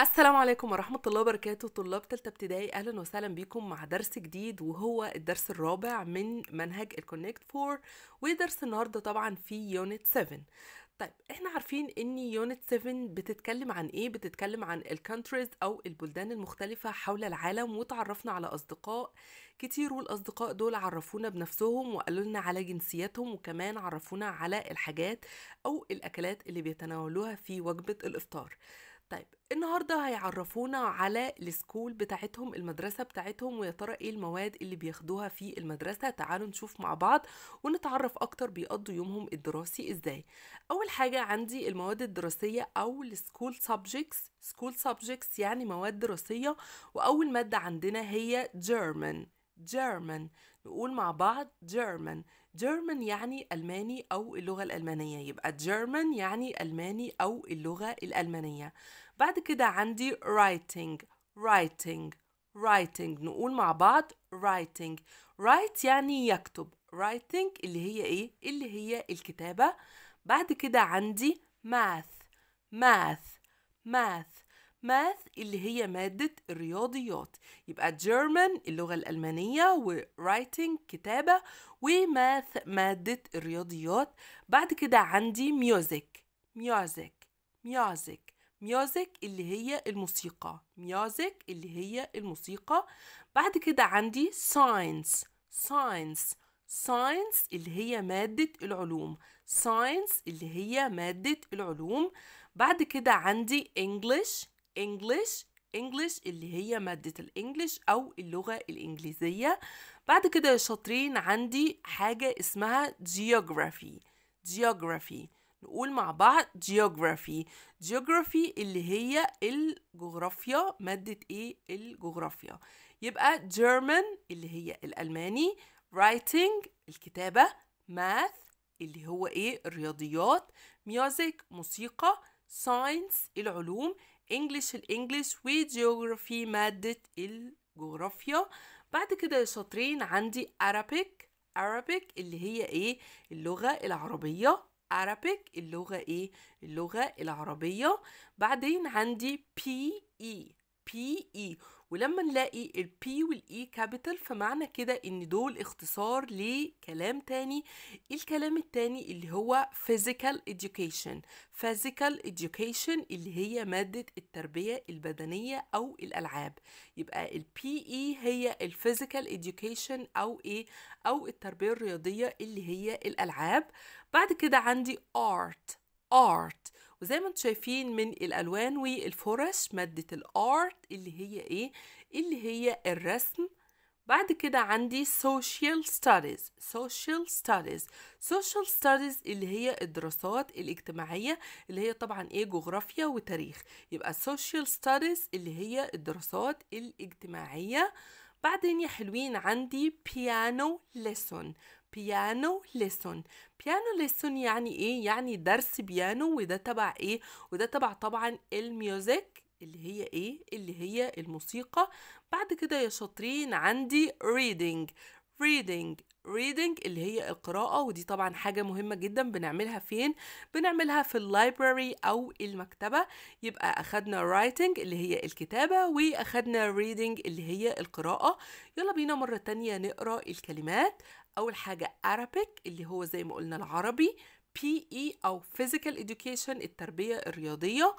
السلام عليكم ورحمة الله وبركاته طلاب تالتة ابتدائي أهلا وسهلا بيكم مع درس جديد وهو الدرس الرابع من منهج الكونكت فور ودرس النهاردة طبعا في يونت 7 طيب احنا عارفين ان يونت 7 بتتكلم عن ايه بتتكلم عن الكونتريز او البلدان المختلفة حول العالم وتعرفنا على اصدقاء كتير والاصدقاء دول عرفونا بنفسهم وقالوا لنا على جنسياتهم وكمان عرفونا على الحاجات او الاكلات اللي بيتناولوها في وجبة الافطار طيب النهارده هيعرفونا على السكول بتاعتهم المدرسه بتاعتهم ويا ترى ايه المواد اللي بياخدوها في المدرسه تعالوا نشوف مع بعض ونتعرف اكتر بيقضوا يومهم الدراسي ازاي اول حاجه عندي المواد الدراسيه او السكول سبجكتس سكول سبجكتس يعني مواد دراسيه واول ماده عندنا هي جيرمان German نقول مع بعض German جيرمان يعني ألماني أو اللغة الألمانية يبقى جيرمان يعني ألماني أو اللغة الألمانية بعد كده عندي writing writing writing نقول مع بعض writing write يعني يكتب writing اللي هي ايه اللي هي الكتابة بعد كده عندي math math math ماث اللي هي مادة الرياضيات يبقى جيرمان اللغة الألمانية ورايتنج كتابة وماث مادة الرياضيات بعد كده عندي ميوزك ميوزك ميوزك ميوزك اللي هي الموسيقى ميوزك اللي هي الموسيقى بعد كده عندي ساينس ساينس ساينس اللي هي مادة العلوم ساينس اللي هي مادة العلوم بعد كده عندي English English English اللي هي مادة الإنجليش أو اللغة الإنجليزية بعد كده يا شاطرين عندي حاجة اسمها Geography Geography نقول مع بعض Geography Geography اللي هي الجغرافيا مادة إيه الجغرافيا يبقى German اللي هي الألماني Writing الكتابة Math اللي هو إيه الرياضيات Music موسيقى Science العلوم انجلش الانجلش وجيوغرافي مادة الجغرافيا بعد كده سطرين عندي Arabic Arabic اللي هي ايه اللغة العربية Arabic اللغة ايه اللغة العربية بعدين عندي PE PE ولما نلاقي ال P وال E كابيتال فمعنى كده ان دول اختصار لكلام تاني الكلام التاني اللي هو physical education physical education اللي هي مادة التربية البدنية او الالعاب يبقى ال PE هي physical education او ايه او التربية الرياضية اللي هي الالعاب بعد كده عندي art art وزي ما انتم شايفين من الالوان والفرش ماده الارت اللي هي ايه اللي هي الرسم بعد كده عندي social studies social studies social studies اللي هي الدراسات الاجتماعية اللي هي طبعا ايه جغرافيا وتاريخ يبقى social studies اللي هي الدراسات الاجتماعية بعدين يا حلوين عندي piano lesson بيانو ليسون بيانو ليسون يعني ايه يعني درس بيانو وده تبع ايه وده تبع طبعا الميوزك اللي هي ايه اللي هي الموسيقى بعد كده يا شاطرين عندي ريدنج ريدنج ريدنج اللي هي القراءة ودي طبعا حاجة مهمة جدا بنعملها فين؟ بنعملها في اللايبراري أو المكتبة يبقى أخدنا رايتنج اللي هي الكتابة وأخدنا ريدنج اللي هي القراءة يلا بينا مرة تانية نقرأ الكلمات اول حاجه Arabic اللي هو زي ما قلنا العربي PE او Physical Education التربيه الرياضيه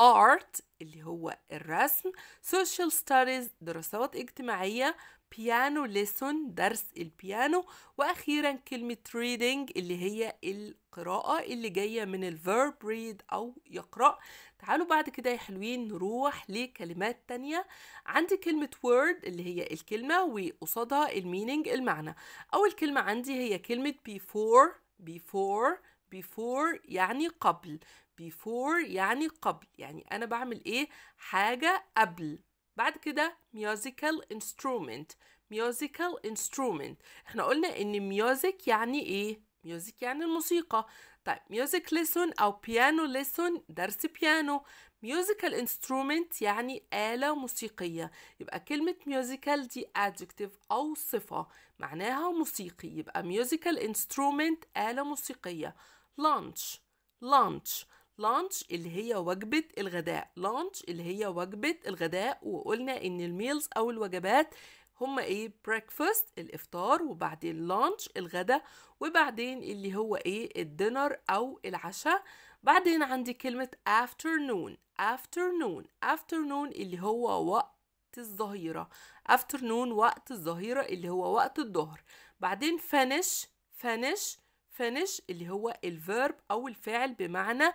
Art اللي هو الرسم Social Studies دراسات اجتماعيه بيانو ليسون درس البيانو واخيرا كلمه ريدنج اللي هي القراءه اللي جايه من الفيرب ريد او يقرا تعالوا بعد كده يا حلوين نروح لكلمات تانية عندي كلمه word اللي هي الكلمه وقصادها الميننج المعنى اول كلمه عندي هي كلمه before before before يعني قبل before يعني قبل يعني انا بعمل ايه حاجه قبل بعد كده musical instrument musical instrument احنا قلنا ان music يعني ايه music يعني الموسيقى طيب music lesson او piano lesson درس بيانو musical instrument يعني آلة موسيقية يبقى كلمة musical دي adjective أو صفة معناها موسيقي يبقى musical instrument آلة موسيقية launch launch لانش اللي هي وجبة الغداء لانش اللي هي وجبة الغداء وقلنا إن الميلز أو الوجبات هما ايه breakfast الافطار وبعدين لانش الغدا وبعدين اللي هو ايه الدينر او العشاء بعدين عندي كلمة afternoon afternoon afternoon اللي هو وقت الظهيرة afternoon وقت الظهيرة اللي هو وقت الظهر بعدين finish finish finish اللي هو الفيرب أو الفعل بمعنى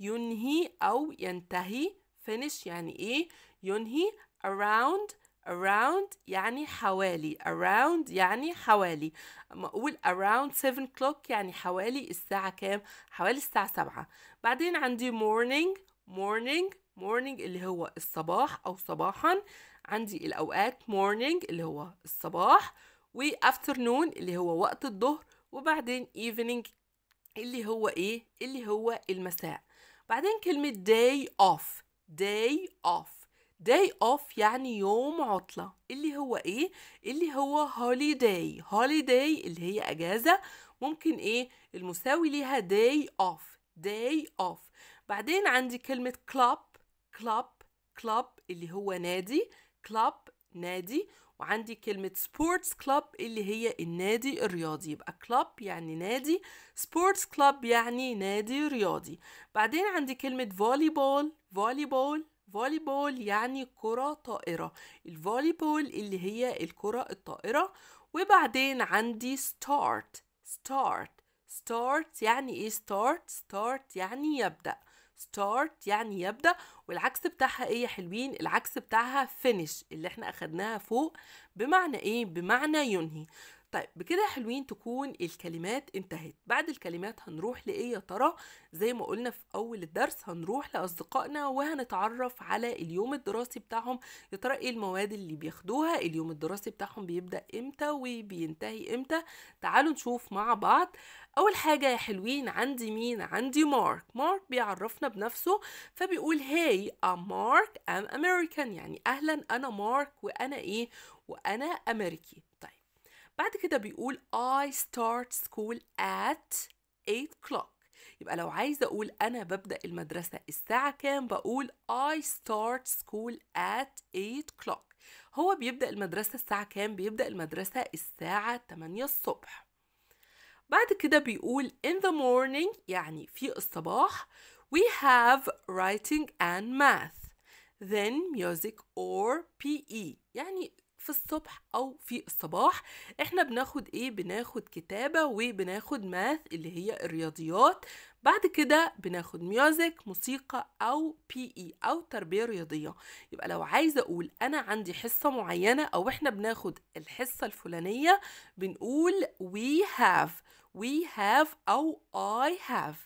ينهي أو ينتهي finish يعني إيه ينهي around around يعني حوالي around يعني حوالي اما اقول around 7 o'clock يعني حوالي الساعة كام حوالي الساعة 7 بعدين عندي morning morning morning اللي هو الصباح او صباحا عندي الاوقات morning اللي هو الصباح و afternoon اللي هو وقت الظهر وبعدين evening اللي هو ايه اللي هو المساء بعدين كلمة day off day off day off يعني يوم عطلة اللي هو ايه اللي هو holiday holiday اللي هي اجازة ممكن ايه المساوي ليها day off day off بعدين عندي كلمة club club club اللي هو نادي club نادي وعندي كلمة سبورتس كلاب اللي هي النادي الرياضي يبقى كلاب يعني نادي سبورتس كلاب يعني نادي رياضي بعدين عندي كلمة فولي بول فولي بول فولي بول يعني كرة طائرة الفولي بول اللي هي الكرة الطائرة وبعدين عندي ستارت ستارت ستارت يعني ايه ستارت ستارت يعني يبدأ start يعني يبدأ والعكس بتاعها ايه يا حلوين العكس بتاعها finish اللي احنا اخدناها فوق بمعنى ايه بمعنى ينهي طيب بكده حلوين تكون الكلمات انتهت بعد الكلمات هنروح لإيه يا ترى زي ما قلنا في أول الدرس هنروح لأصدقائنا وهنتعرف على اليوم الدراسي بتاعهم يا ترى إيه المواد اللي بياخدوها اليوم الدراسي بتاعهم بيبدأ إمتى وبينتهي إمتى تعالوا نشوف مع بعض أول حاجة يا حلوين عندي مين عندي مارك مارك بيعرفنا بنفسه فبيقول هاي أم مارك أم أمريكان يعني أهلا أنا مارك وأنا إيه وأنا أمريكي بعد كده بيقول I start school at 8 o'clock يبقى لو عايزة أقول أنا ببدأ المدرسة الساعة كام بقول I start school at 8 o'clock هو بيبدأ المدرسة الساعة كام بيبدأ المدرسة الساعة 8 الصبح بعد كده بيقول in the morning يعني في الصباح we have writing and math then music or PE يعني في الصبح او في الصباح احنا بناخد ايه بناخد كتابه وبناخد ماث اللي هي الرياضيات بعد كده بناخد ميوزك موسيقى او بي اي e او تربيه رياضيه يبقى لو عايزه اقول انا عندي حصه معينه او احنا بناخد الحصه الفلانيه بنقول we have we have او I have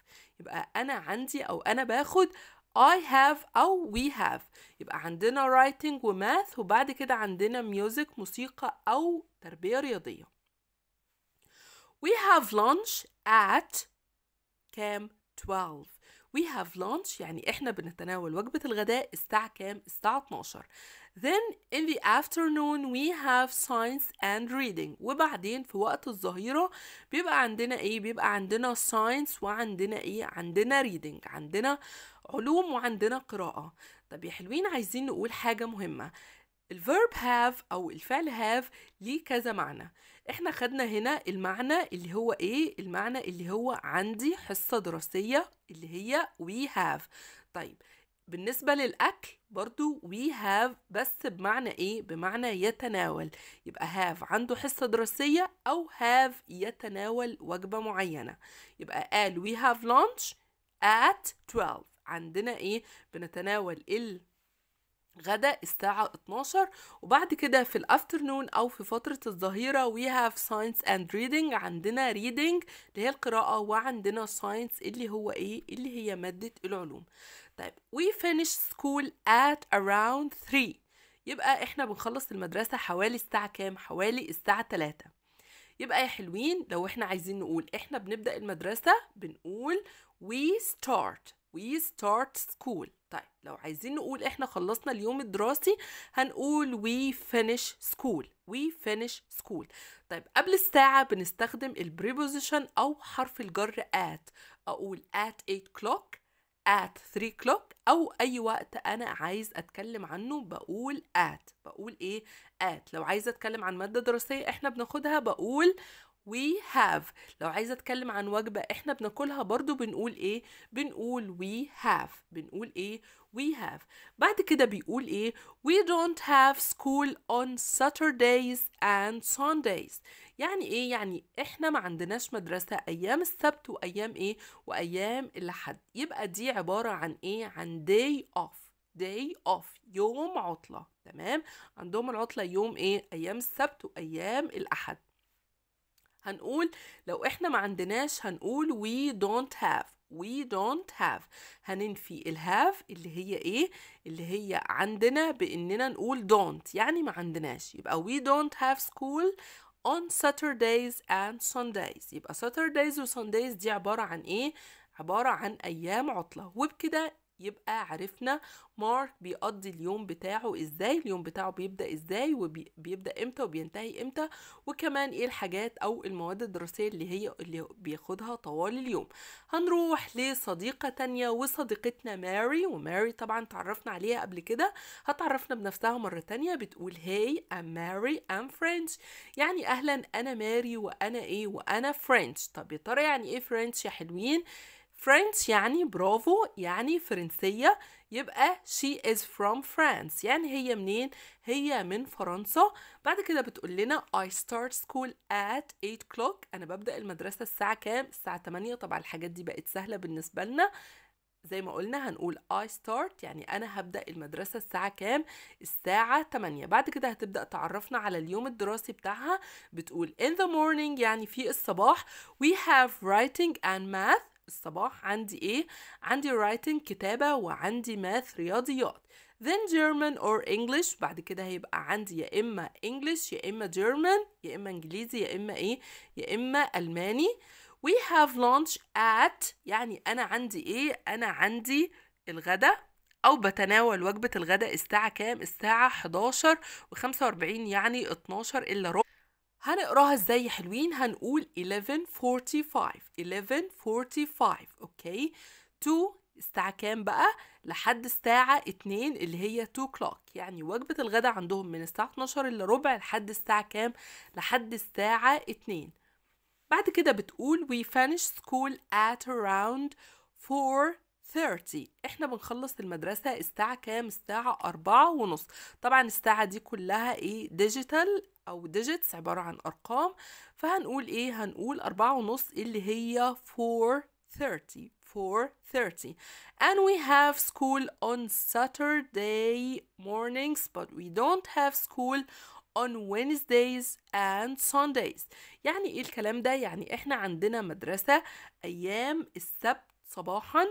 يبقى انا عندي او انا باخد I have أو we have يبقى عندنا writing و math وبعد كده عندنا music موسيقى أو تربية رياضية We have lunch at كام 12 We have lunch يعني إحنا بنتناول وجبة الغداء الساعة كام الساعة 12 Then in the afternoon we have science and reading وبعدين في وقت الظهيرة بيبقى عندنا إيه بيبقى عندنا science وعندنا إيه عندنا reading عندنا علوم وعندنا قراءة طب يا حلوين عايزين نقول حاجة مهمة الفيرب هاف أو الفعل هاف ليه كذا معنى احنا خدنا هنا المعنى اللي هو ايه المعنى اللي هو عندي حصة دراسية اللي هي we have طيب بالنسبة للأكل برضو we have بس بمعنى ايه بمعنى يتناول يبقى have عنده حصة دراسية أو have يتناول وجبة معينة يبقى قال we have lunch at 12 عندنا ايه بنتناول ال غدا الساعة 12 وبعد كده في الافترنون او في فترة الظهيرة we have science and reading عندنا reading اللي هي القراءة وعندنا science اللي هو ايه اللي هي مادة العلوم طيب we finish school at around 3 يبقى احنا بنخلص المدرسة حوالي الساعة كام حوالي الساعة 3 يبقى يا حلوين لو احنا عايزين نقول احنا بنبدأ المدرسة بنقول we start we start school طيب لو عايزين نقول احنا خلصنا اليوم الدراسي هنقول we finish school we finish school طيب قبل الساعة بنستخدم البريبوزيشن أو حرف الجر at أقول at 8 o'clock at 3 o'clock أو أي وقت أنا عايز أتكلم عنه بقول at بقول إيه at لو عايزة أتكلم عن مادة دراسية إحنا بناخدها بقول we have لو عايزه اتكلم عن وجبه احنا بناكلها برضو بنقول ايه بنقول we have بنقول ايه we have بعد كده بيقول ايه we don't have school on Saturdays and Sundays يعني ايه يعني احنا ما عندناش مدرسه ايام السبت وايام ايه وايام الاحد يبقى دي عباره عن ايه عن day off day off يوم عطله تمام عندهم العطله يوم ايه ايام السبت وايام الاحد هنقول لو احنا ما عندناش هنقول we don't have we don't have هننفي الهاف اللي هي ايه اللي هي عندنا باننا نقول don't يعني ما عندناش يبقى we don't have school on Saturdays and Sundays يبقى Saturdays و Sundays دي عبارة عن ايه عبارة عن ايام عطلة وبكده يبقى عرفنا مارك بيقضي اليوم بتاعه ازاي اليوم بتاعه بيبدا ازاي وبيبدا امتى وبينتهي امتى وكمان ايه الحاجات او المواد الدراسيه اللي هي اللي بياخدها طوال اليوم هنروح لصديقه تانية وصديقتنا ماري وماري طبعا تعرفنا عليها قبل كده هتعرفنا بنفسها مره تانية بتقول هاي ام ماري ام فرنش يعني اهلا انا ماري وانا ايه وانا فرنش طب يا ترى يعني ايه فرنش يا حلوين فرنش يعني برافو يعني فرنسية يبقى she is from France يعني هي منين؟ هي من فرنسا بعد كده بتقول لنا I start school at 8 o'clock أنا ببدأ المدرسة الساعة كام؟ الساعة 8 طبعا الحاجات دي بقت سهلة بالنسبة لنا زي ما قلنا هنقول I start يعني أنا هبدأ المدرسة الساعة كام؟ الساعة 8 بعد كده هتبدأ تعرفنا على اليوم الدراسي بتاعها بتقول in the morning يعني في الصباح we have writing and math الصباح عندي ايه عندي writing كتابة وعندي math رياضيات then German or English بعد كده هيبقى عندي يا اما English يا اما German يا اما انجليزي يا اما ايه يا اما الماني we have lunch at يعني انا عندي ايه انا عندي الغدا او بتناول وجبة الغداء الساعة كام الساعة 11 و45 يعني 12 الا ربع هنقراها ازاي حلوين هنقول 1145 اوكي 2 الساعة كام بقى لحد الساعة 2 اللي هي 2 كلوك يعني وجبة الغداء عندهم من الساعة 12 الا ربع لحد الساعة كام لحد الساعة 2 بعد كده بتقول we finish school at around 4 30 احنا بنخلص المدرسة الساعة كام الساعة أربعة ونص طبعا الساعة دي كلها ايه ديجيتال او ديجيتس عبارة عن ارقام فهنقول ايه هنقول أربعة ونص اللي هي 4.30 4.30 and we have school on Saturday mornings but we don't have school on Wednesdays and Sundays يعني ايه الكلام ده يعني احنا عندنا مدرسة ايام السبت صباحا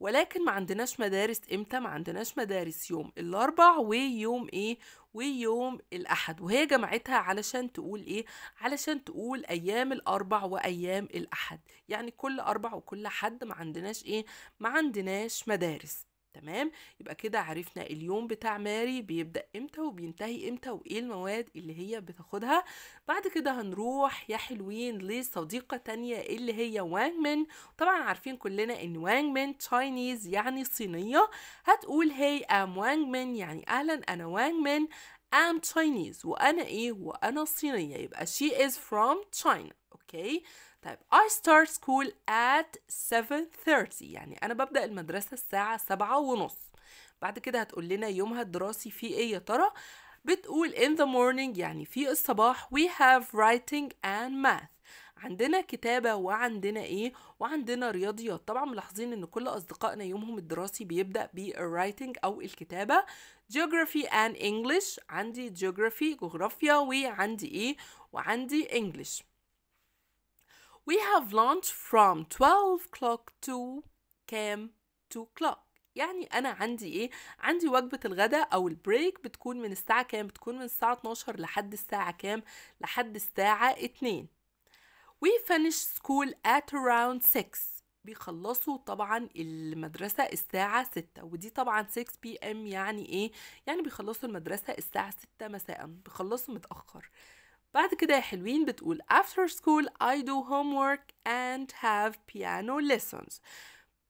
ولكن ما عندناش مدارس امتى ما عندناش مدارس يوم الاربع ويوم ايه ويوم الاحد وهي جمعتها علشان تقول ايه علشان تقول ايام الاربع وايام الاحد يعني كل اربع وكل حد ما عندناش ايه ما عندناش مدارس تمام يبقى كده عرفنا اليوم بتاع ماري بيبدأ امتى وبينتهي امتى وايه المواد اللي هي بتاخدها بعد كده هنروح يا حلوين لصديقة تانية اللي هي وانج من طبعا عارفين كلنا ان وانج من تشاينيز يعني صينية هتقول هي ام وانج من يعني اهلا انا وانج من ام تشاينيز وانا ايه وانا صينية يبقى she is from China اوكي okay. طيب I start school at 7.30 يعني أنا ببدأ المدرسة الساعة سبعة ونص بعد كده هتقول لنا يومها الدراسي فيه إيه يا ترى؟ بتقول in the morning يعني في الصباح we have writing and math عندنا كتابة وعندنا إيه؟ وعندنا رياضيات طبعا ملاحظين إن كل أصدقائنا يومهم الدراسي بيبدأ بالwriting أو الكتابة geography and English عندي geography جغرافيا وعندي إيه؟ وعندي English we have lunch from 12 o'clock to كام 2 o'clock يعني انا عندي ايه عندي وجبه الغداء او البريك بتكون من الساعه كام بتكون من الساعه 12 لحد الساعه كام لحد الساعه 2 we finish school at around 6 بيخلصوا طبعا المدرسة الساعة 6 ودي طبعا 6 بي ام يعني ايه يعني بيخلصوا المدرسة الساعة 6 مساء بيخلصوا متأخر بعد كده يا حلوين بتقول after school I do homework and have piano lessons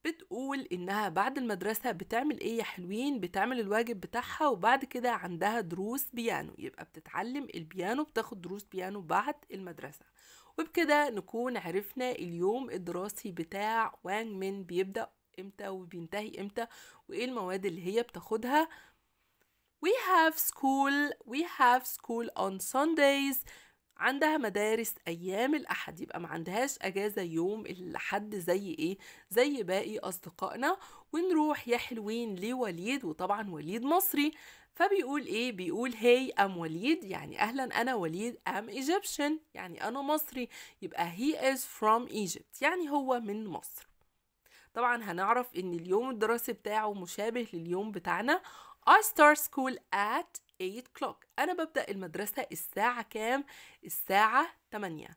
بتقول إنها بعد المدرسة بتعمل إيه يا حلوين بتعمل الواجب بتاعها وبعد كده عندها دروس بيانو يبقى بتتعلم البيانو بتاخد دروس بيانو بعد المدرسة وبكده نكون عرفنا اليوم الدراسي بتاع وانج من بيبدأ إمتى وبينتهي إمتى وإيه المواد اللي هي بتاخدها we have school we have school on Sundays عندها مدارس أيام الأحد يبقى ما عندهاش أجازة يوم الأحد زي إيه؟ زي باقي أصدقائنا ونروح يا حلوين لوليد وطبعا وليد مصري فبيقول إيه؟ بيقول هي أم وليد يعني أهلا أنا وليد أم إيجيبشن يعني أنا مصري يبقى هي is from Egypt يعني هو من مصر طبعا هنعرف ان اليوم الدراسي بتاعه مشابه لليوم بتاعنا I start school at 8 o'clock أنا ببدأ المدرسة الساعة كام؟ الساعة 8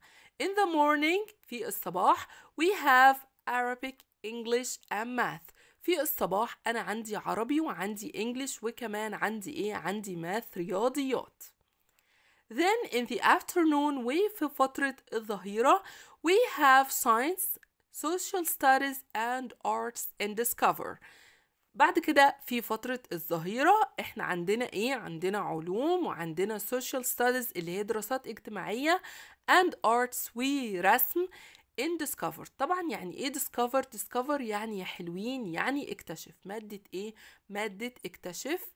In the morning في الصباح we have Arabic, English and Math في الصباح أنا عندي عربي وعندي English وكمان عندي إيه؟ عندي Math رياضيات Then in the afternoon وفي فترة الظهيرة we have Science, Social Studies and Arts and Discover بعد كده في فترة الظهيرة احنا عندنا ايه عندنا علوم وعندنا social studies اللي هي دراسات اجتماعية and arts ورسم in discovered طبعا يعني ايه discover discover يعني يا حلوين يعني اكتشف مادة ايه مادة اكتشف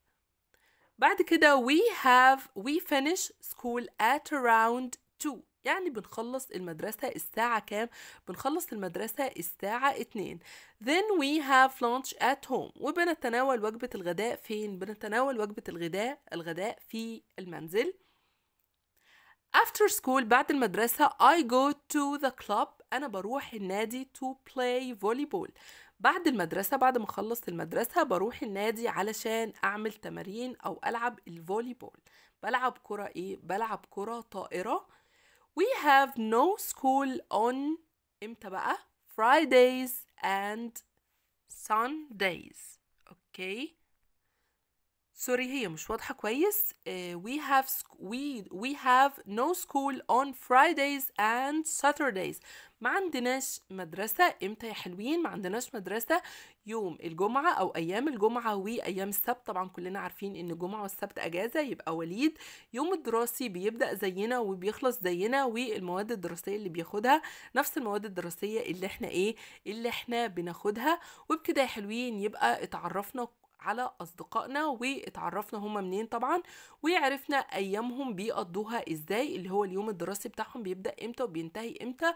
بعد كده we have we finish school at around 2 يعني بنخلص المدرسة الساعة كام؟ بنخلص المدرسة الساعة اتنين Then we have lunch at home وبنتناول وجبة الغداء فين؟ بنتناول وجبة الغداء الغداء في المنزل After school بعد المدرسة I go to the club أنا بروح النادي to play volleyball بعد المدرسة بعد ما أخلص المدرسة بروح النادي علشان أعمل تمارين أو ألعب الفولي بول بلعب كرة إيه؟ بلعب كرة طائرة We have no school on امتى Fridays and Sundays okay سوري هي مش واضحة كويس آه، we have we we have no school on Fridays and Saturdays ما عندناش مدرسة امتى يا حلوين ما عندناش مدرسة يوم الجمعة او ايام الجمعة وايام السبت طبعا كلنا عارفين ان الجمعة والسبت اجازة يبقى وليد يوم الدراسي بيبدأ زينا وبيخلص زينا والمواد الدراسية اللي بياخدها نفس المواد الدراسية اللي احنا ايه اللي احنا بناخدها وبكده يا حلوين يبقى اتعرفنا على أصدقائنا واتعرفنا هما منين طبعا وعرفنا أيامهم بيقضوها إزاي اللي هو اليوم الدراسي بتاعهم بيبدأ إمتى وبينتهي إمتى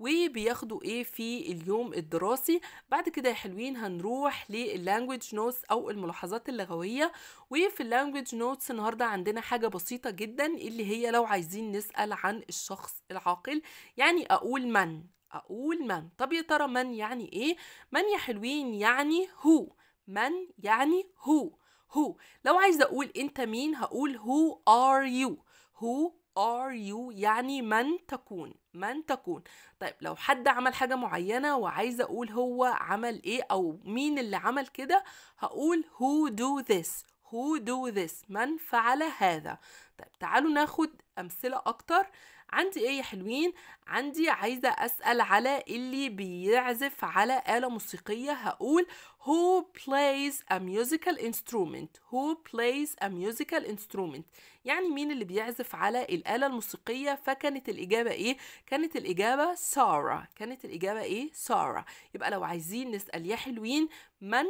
وبياخدوا ايه في اليوم الدراسي بعد كده يا حلوين هنروح لللانجوج نوتس او الملاحظات اللغويه وفي اللانجوج نوتس النهارده عندنا حاجه بسيطه جدا اللي هي لو عايزين نسال عن الشخص العاقل يعني اقول من اقول من طب يا ترى من يعني ايه من يا حلوين يعني هو من يعني هو هو لو عايزة أقول أنت مين هقول هو ار يو هو ار يو يعني من تكون من تكون طيب لو حد عمل حاجة معينة وعايزة أقول هو عمل إيه أو مين اللي عمل كده هقول هو دو ذس هو دو ذس من فعل هذا طيب تعالوا ناخد أمثلة أكتر عندي ايه يا حلوين عندي عايزه اسال على اللي بيعزف على اله موسيقيه هقول who plays a musical instrument who plays a musical instrument يعني مين اللي بيعزف على الآلة الموسيقية فكانت الإجابة إيه؟ كانت الإجابة سارة كانت الإجابة إيه؟ سارة يبقى لو عايزين نسأل يا حلوين من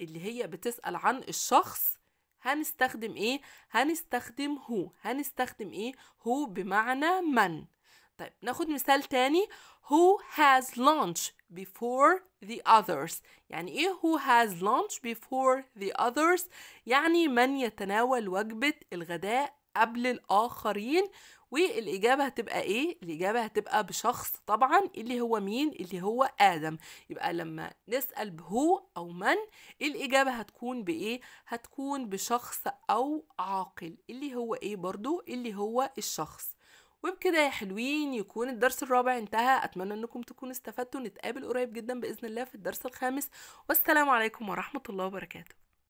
اللي هي بتسأل عن الشخص هنستخدم ايه هنستخدم هو هنستخدم ايه هو بمعنى من طيب ناخد مثال تاني who has lunch before the others يعني ايه who has lunch before the others يعني من يتناول وجبة الغداء قبل الآخرين والاجابه هتبقى ايه الاجابه هتبقى بشخص طبعا اللي هو مين اللي هو ادم يبقى لما نسال بهو او من الاجابه هتكون بايه هتكون بشخص او عاقل اللي هو ايه برضو اللي هو الشخص وبكده يا حلوين يكون الدرس الرابع انتهى اتمنى انكم تكونوا استفدتوا نتقابل قريب جدا باذن الله في الدرس الخامس والسلام عليكم ورحمه الله وبركاته